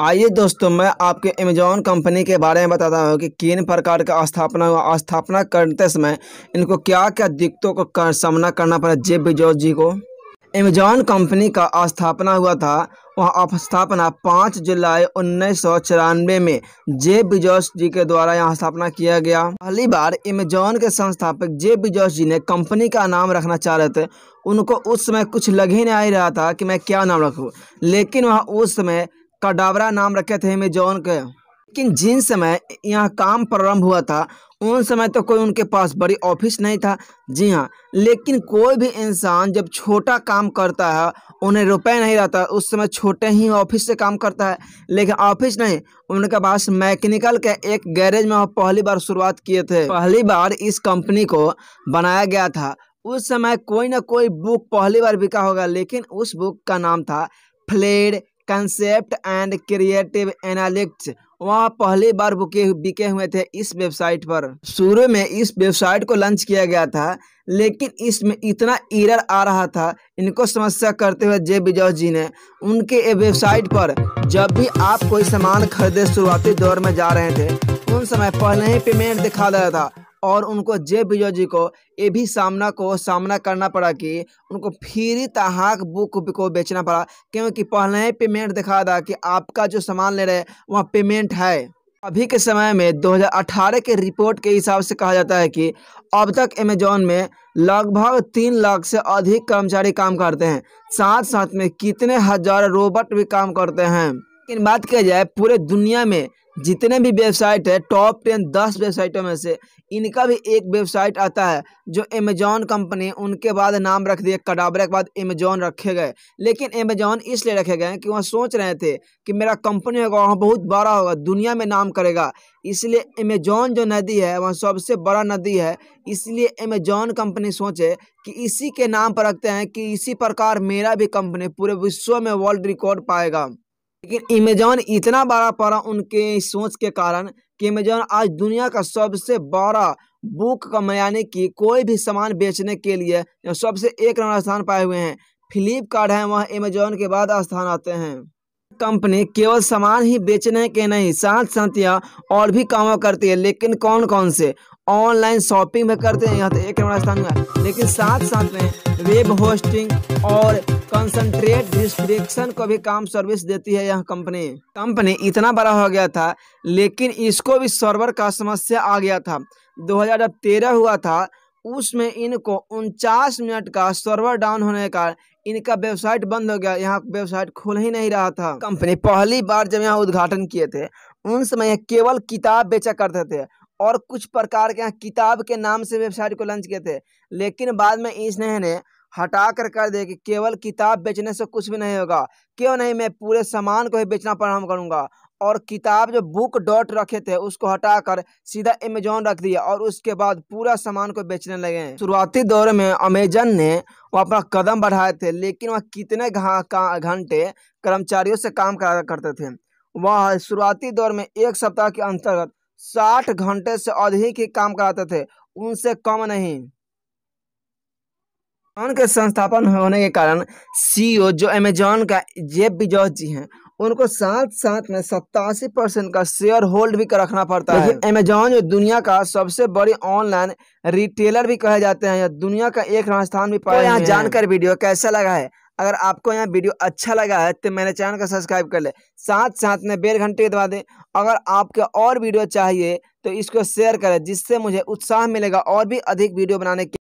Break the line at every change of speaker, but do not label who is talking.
आइए दोस्तों मैं आपके अमेजॉन कंपनी के बारे में बताता हूँ कि किन प्रकार का स्थापना हुआ स्थापना करते समय इनको क्या क्या दिक्कतों का कर, सामना करना पड़ा जेब बिजोस जी को अमेजॉन कंपनी का स्थापना हुआ था वहाँ स्थापना 5 जुलाई उन्नीस में जे बिजोस जी के द्वारा यहाँ स्थापना किया गया पहली बार अमेजॉन के संस्थापक जे बिजोस जी ने कंपनी का नाम रखना चाह रहे थे उनको उस समय कुछ लग ही नहीं आ रहा था कि मैं क्या नाम रखूँ लेकिन वहाँ उस समय कडावरा नाम रखे थे अमेजोन के लेकिन जिन समय यहाँ काम प्रारंभ हुआ था उन समय तो कोई उनके पास बड़ी ऑफिस नहीं था जी हाँ लेकिन कोई भी इंसान जब छोटा काम करता है उन्हें रुपए नहीं रहता उस समय छोटे ही ऑफिस से काम करता है लेकिन ऑफिस नहीं उनके पास मैकेनिकल के एक गैरेज में पहली बार शुरुआत किए थे पहली बार इस कंपनी को बनाया गया था उस समय कोई ना कोई बुक पहली बार बिका होगा लेकिन उस बुक का नाम था flawed concept and creative analytics वहाँ पहली बार बुके बिके हुए थे इस वेबसाइट पर शुरू में इस वेबसाइट को लॉन्च किया गया था लेकिन इसमें इतना इरर आ रहा था इनको समस्या करते हुए जे बिजॉस जी ने उनके वेबसाइट पर जब भी आप कोई सामान खरीदे शुरुआती दौर में जा रहे थे उन समय पहले ही पेमेंट दिखा दिया था और उनको जे विजय जी को ये भी सामना को सामना करना पड़ा कि उनको फ्री तहाक बुक को बेचना पड़ा क्योंकि पहले ही पेमेंट दिखा था कि आपका जो सामान ले रहे वहाँ पेमेंट है अभी के समय में 2018 के रिपोर्ट के हिसाब से कहा जाता है कि अब तक अमेजोन में लगभग तीन लाख से अधिक कर्मचारी काम करते हैं साथ साथ में कितने हजार रोबोट भी काम करते हैं लेकिन बात किया जाए पूरे दुनिया में जितने भी वेबसाइट है टॉप टेन दस वेबसाइटों में से इनका भी एक वेबसाइट आता है जो अमेजॉन कंपनी उनके बाद नाम रख दिए कडाबरे के बाद अमेजॉन रखे गए लेकिन अमेजॉन इसलिए रखे गए कि वहाँ सोच रहे थे कि मेरा कंपनी होगा वहाँ बहुत बड़ा होगा दुनिया में नाम करेगा इसलिए अमेजॉन जो नदी है वह सबसे बड़ा नदी है इसलिए अमेजॉन कंपनी सोचे कि इसी के नाम पर रखते हैं कि इसी प्रकार मेरा भी कंपनी पूरे विश्व में वर्ल्ड रिकॉर्ड पाएगा लेकिन अमेजॉन इतना बड़ा पड़ा उनके सोच के कारण कि अमेजॉन आज दुनिया का सबसे बड़ा बुक कम यानी कि कोई भी सामान बेचने के लिए सबसे एक नंबर स्थान पाए हुए हैं फ्लिपकार्ट है वहाँ अमेजॉन के बाद स्थान आते हैं कंपनी केवल सामान ही बेचने के नहीं साथ साथ यह और भी काम करती है लेकिन कौन कौन से ऑनलाइन शॉपिंग में करते हैं यहाँ तो एक नंबर स्थान है लेकिन साथ साथ में वेब होस्टिंग और कंसंट्रेट डिस्ट्रिक्शन को भी काम सर्विस देती है यह कंपनी कंपनी इतना बड़ा हो गया था लेकिन इसको भी सर्वर का समस्या आ गया था 2013 हुआ था उसमें इनको उनचास मिनट का सर्वर डाउन होने का इनका वेबसाइट बंद हो गया यहाँ वेबसाइट खुल ही नहीं रहा था कंपनी पहली बार जब यहाँ उद्घाटन किए थे उन समय केवल किताब बेचा करते थे और कुछ प्रकार के यहाँ किताब के नाम से वेबसाइट को लॉन्च किए थे लेकिन बाद में इसने ने हटा कर कर दे कि केवल किताब बेचने से कुछ भी नहीं होगा क्यों नहीं मैं पूरे सामान को ही बेचना प्रारंभ करूंगा और किताब जो बुक डॉट रखे थे उसको हटाकर सीधा अमेजोन रख दिया और उसके बाद पूरा सामान को बेचने लगे शुरुआती दौर में अमेजन ने वो अपना कदम बढ़ाए थे लेकिन वह कितने घंटे कर्मचारियों से काम करा करते थे वह शुरुआती दौर में एक सप्ताह के अंतर्गत साठ घंटे से अधिक ही काम कराते थे उनसे कम नहीं अमेजॉन के संस्थापन होने के कारण सीईओ e जो अमेजॉन का जेब बिजॉस जी हैं उनको साथ साथ में सत्तासी परसेंट का शेयर होल्ड भी रखना पड़ता है अमेजोन जो दुनिया का सबसे बड़ी ऑनलाइन रिटेलर भी कहे जाते हैं दुनिया का एक राजस्थान भी पाया तो यहाँ जानकर वीडियो कैसा लगा है अगर आपको यहाँ वीडियो अच्छा लगा है तो मेरे चैनल को सब्सक्राइब कर ले साथ साथ में बेल घंटे दबा दें अगर आपके और वीडियो चाहिए तो इसको शेयर करें जिससे मुझे उत्साह मिलेगा और भी अधिक वीडियो बनाने के